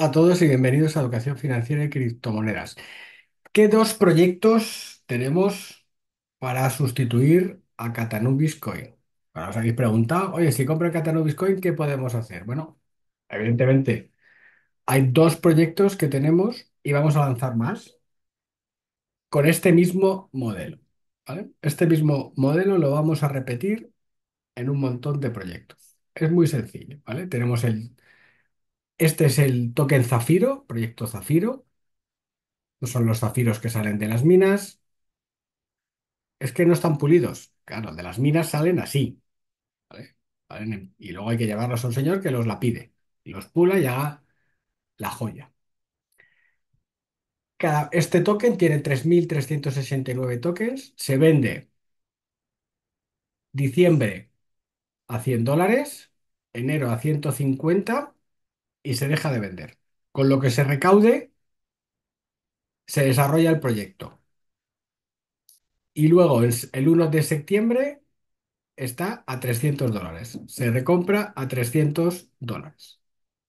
A todos y bienvenidos a Educación Financiera y Criptomonedas. ¿Qué dos proyectos tenemos para sustituir a Catanubis Coin? Ahora os habéis preguntado, oye, si compro Catanubis Coin, ¿qué podemos hacer? Bueno, evidentemente, hay dos proyectos que tenemos y vamos a lanzar más con este mismo modelo. ¿vale? Este mismo modelo lo vamos a repetir en un montón de proyectos. Es muy sencillo, ¿vale? Tenemos el este es el token Zafiro, proyecto Zafiro. No son los zafiros que salen de las minas. Es que no están pulidos. Claro, de las minas salen así. Y luego hay que llevarlos a un señor que los la pide. Y los pula y haga la joya. Cada, este token tiene 3.369 tokens. Se vende diciembre a 100 dólares, enero a 150 y se deja de vender. Con lo que se recaude, se desarrolla el proyecto. Y luego, el, 1 de septiembre, está a 300 dólares. Se recompra a 300 dólares.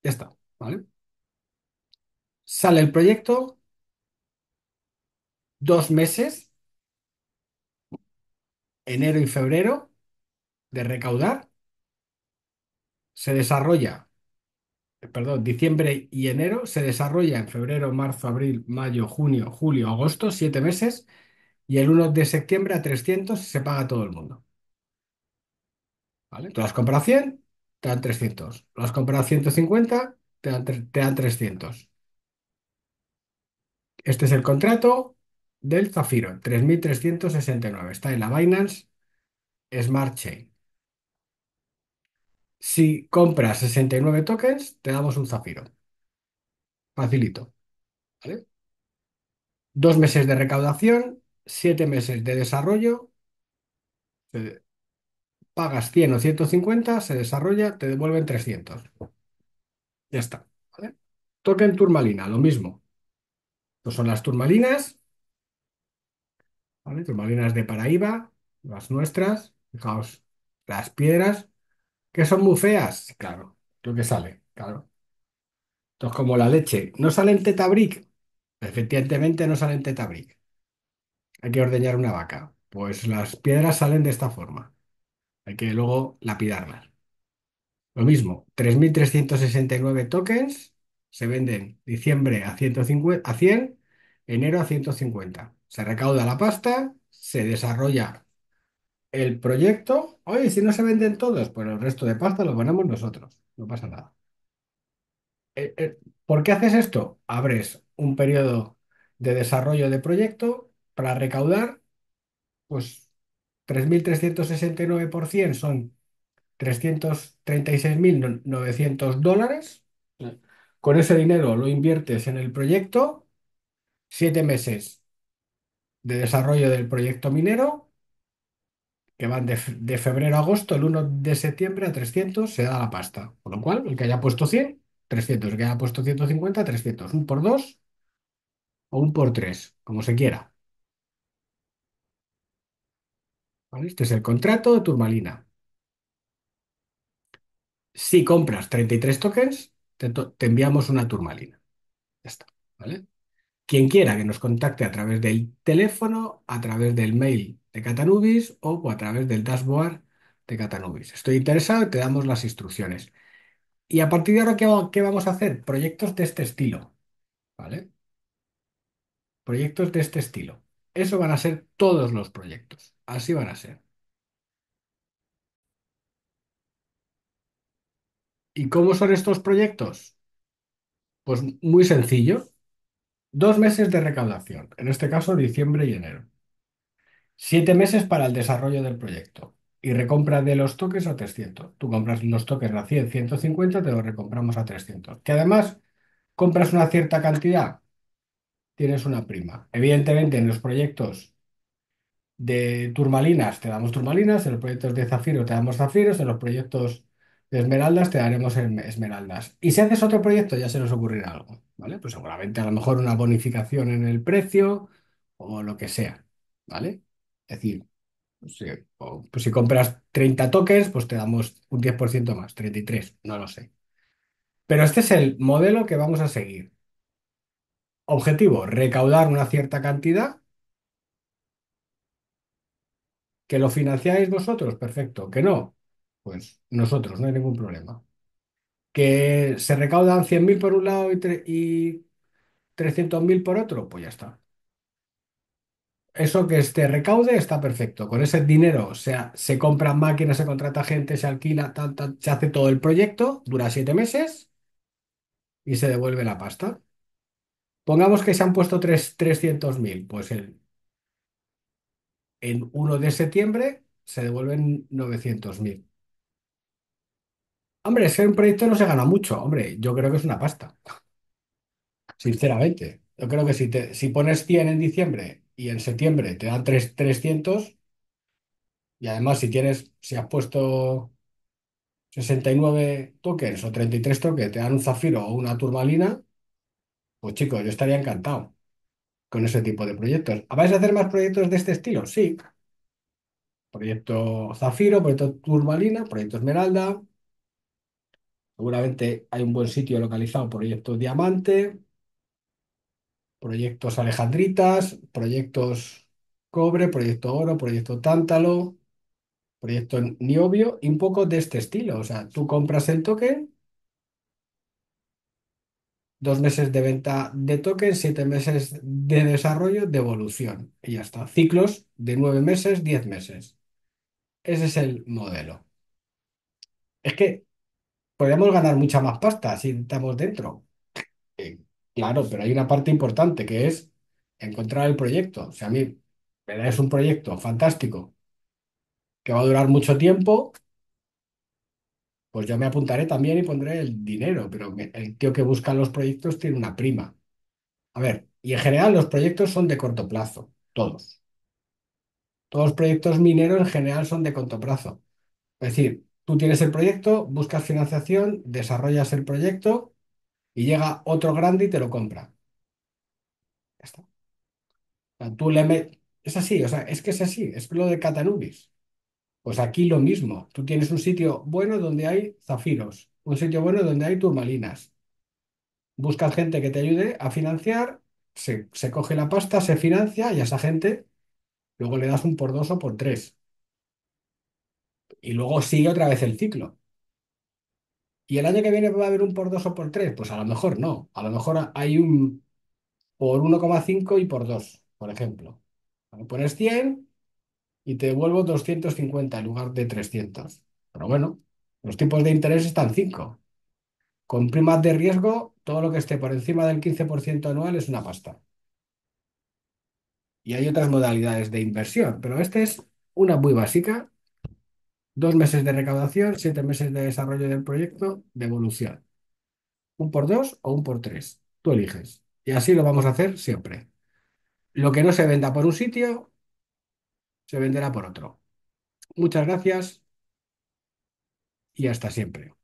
Ya está, ¿vale? Sale el proyecto, dos meses, enero y febrero, de recaudar. Se desarrolla eh, perdón, diciembre y enero, se desarrolla en febrero, marzo, abril, mayo, junio, julio, agosto, siete meses, y el 1 de septiembre a 300 se paga todo el mundo. ¿Vale? Tú las compras 100, te dan 300. Lo has comprado a 150, te dan, te dan 300. Este es el contrato del Zafiro, 3.369. Está en la Binance Smart Chain. Si compras 69 tokens, te damos un zafiro. Facilito. Dos meses de recaudación, siete meses de desarrollo. pagas 100 o 150, se desarrolla, te devuelven 300. Ya está. Token turmalina, lo mismo. estas son las turmalinas. Turmalinas de Paraíba, las nuestras. Fijaos, las piedras. ¿Que son muy feas? Claro, lo que sale, claro. Entonces, como la leche. ¿No salen Teta Brick? Efectivamente, no salen Teta Brick. Hay que ordeñar una vaca. Pues las piedras salen de esta forma. Hay que luego lapidarlas. Lo mismo, 3.369 tokens se venden diciembre a 150, a 100, enero a 150. Se recauda la pasta, se desarrolla el proyecto, oye, si no se venden todos, pues el resto de pasta lo ponemos nosotros, no pasa nada. Eh, eh, ¿Por qué haces esto? Abres un periodo de desarrollo de proyecto para recaudar, pues 3.369 son 336.900 dólares. Con ese dinero lo inviertes en el proyecto, siete meses de desarrollo del proyecto minero que van de, febrero a agosto, el 1 de septiembre a 300 se da la pasta. Con lo cual, el que haya puesto 100, 300, el que haya puesto 150, 300. Un por dos o un por tres, como se quiera. Este es el contrato de Turmalina. Si compras 33 tokens, te, enviamos una Turmalina. Ya está, ¿vale? Quien quiera que nos contacte a través del teléfono, a través del mail de Catanubis o a través del dashboard de Catanubis. Estoy interesado y te damos las instrucciones. Y a partir de ahora, ¿qué, qué vamos a hacer? Proyectos de este estilo, ¿vale? Proyectos de este estilo. Eso van a ser todos los proyectos. Así van a ser. ¿Y cómo son estos proyectos? Pues muy sencillo. Dos meses de recaudación, en este caso diciembre y enero. Siete meses para el desarrollo del proyecto. Y recompra de los toques a 300. Tú compras los toques a 100, 150, te los recompramos a 300. Que además compras una cierta cantidad, tienes una prima. Evidentemente, en los proyectos de turmalinas te damos turmalinas, en los proyectos de zafiro te damos zafiros, en los proyectos de esmeraldas te daremos esmeraldas. Y si haces otro proyecto ya se nos ocurrirá algo, ¿vale? Pues seguramente a lo mejor una bonificación en el precio o lo que sea, ¿vale? Es decir, si, pues, pues si compras 30 tokens, pues te damos un 10% más, 33, no lo sé. Pero este es el modelo que vamos a seguir. Objetivo, recaudar una cierta cantidad. ¿Que lo financiáis vosotros? Perfecto. ¿Que no? Pues nosotros, no hay ningún problema. ¿Que se recaudan 100.000 por un lado y, y 300.000 por otro? Pues ya está. Eso que este recaude está perfecto. Con ese dinero, o sea, se compran máquinas, se contrata gente, se alquila, se hace todo el proyecto, dura siete meses y se devuelve la pasta. Pongamos que se han puesto 300.000, pues en 1 de septiembre se devuelven 900.000. Hombre, es un proyecto no se gana mucho, hombre, yo creo que es una pasta, sinceramente. Yo creo que si, si pones 100 en diciembre y en septiembre te dan tres 300 y además si tienes, si has puesto 69 tokens o 33 tokens, te dan un zafiro o una turmalina, pues chicos, yo estaría encantado con ese tipo de proyectos. ¿Vais a hacer más proyectos de este estilo? Sí. Proyecto Zafiro, proyecto Turmalina, proyecto Esmeralda. Seguramente hay un buen sitio localizado, proyecto Diamante proyectos alejandritas, proyectos cobre, proyecto oro, proyecto tántalo, proyecto niobio y un poco de este estilo. O sea, tú compras el token, dos meses de venta de token, siete meses de desarrollo, de evolución y ya está. Ciclos de nueve meses, diez meses. Ese es el modelo. Es que podríamos ganar mucha más pasta si estamos dentro. Claro, pero hay una parte importante que es encontrar el proyecto. O sea, a mí me Es un proyecto fantástico que va a durar mucho tiempo, pues yo me apuntaré también y pondré el dinero, pero el tío que busca los proyectos tiene una prima. A ver, y en general los proyectos son de corto plazo, todos. Todos los proyectos mineros en general son de corto plazo. Es decir, tú tienes el proyecto, buscas financiación, desarrollas el proyecto y llega otro grande y te lo compra. Ya está. tú le Es así, o sea, es que es así, es lo de Catanubis. Pues aquí lo mismo, tú tienes un sitio bueno donde hay zafiros, un sitio bueno donde hay turmalinas. Buscas gente que te ayude a financiar, se, se coge la pasta, se financia y a esa gente luego le das un por dos o por tres. Y luego sigue otra vez el ciclo. ¿Y el año que viene va a haber un por 2 o por 3? Pues a lo mejor no. A lo mejor hay un por 1,5 y por 2, por ejemplo. pones 100 y te devuelvo 250 en lugar de 300. Pero bueno, los tipos de interés están 5. Con primas de riesgo, todo lo que esté por encima del 15% anual es una pasta. Y hay otras modalidades de inversión, pero esta es una muy básica Dos meses de recaudación, siete meses de desarrollo del proyecto, devolución. Un por dos o un por tres. Tú eliges. Y así lo vamos a hacer siempre. Lo que no se venda por un sitio, se venderá por otro. Muchas gracias y hasta siempre.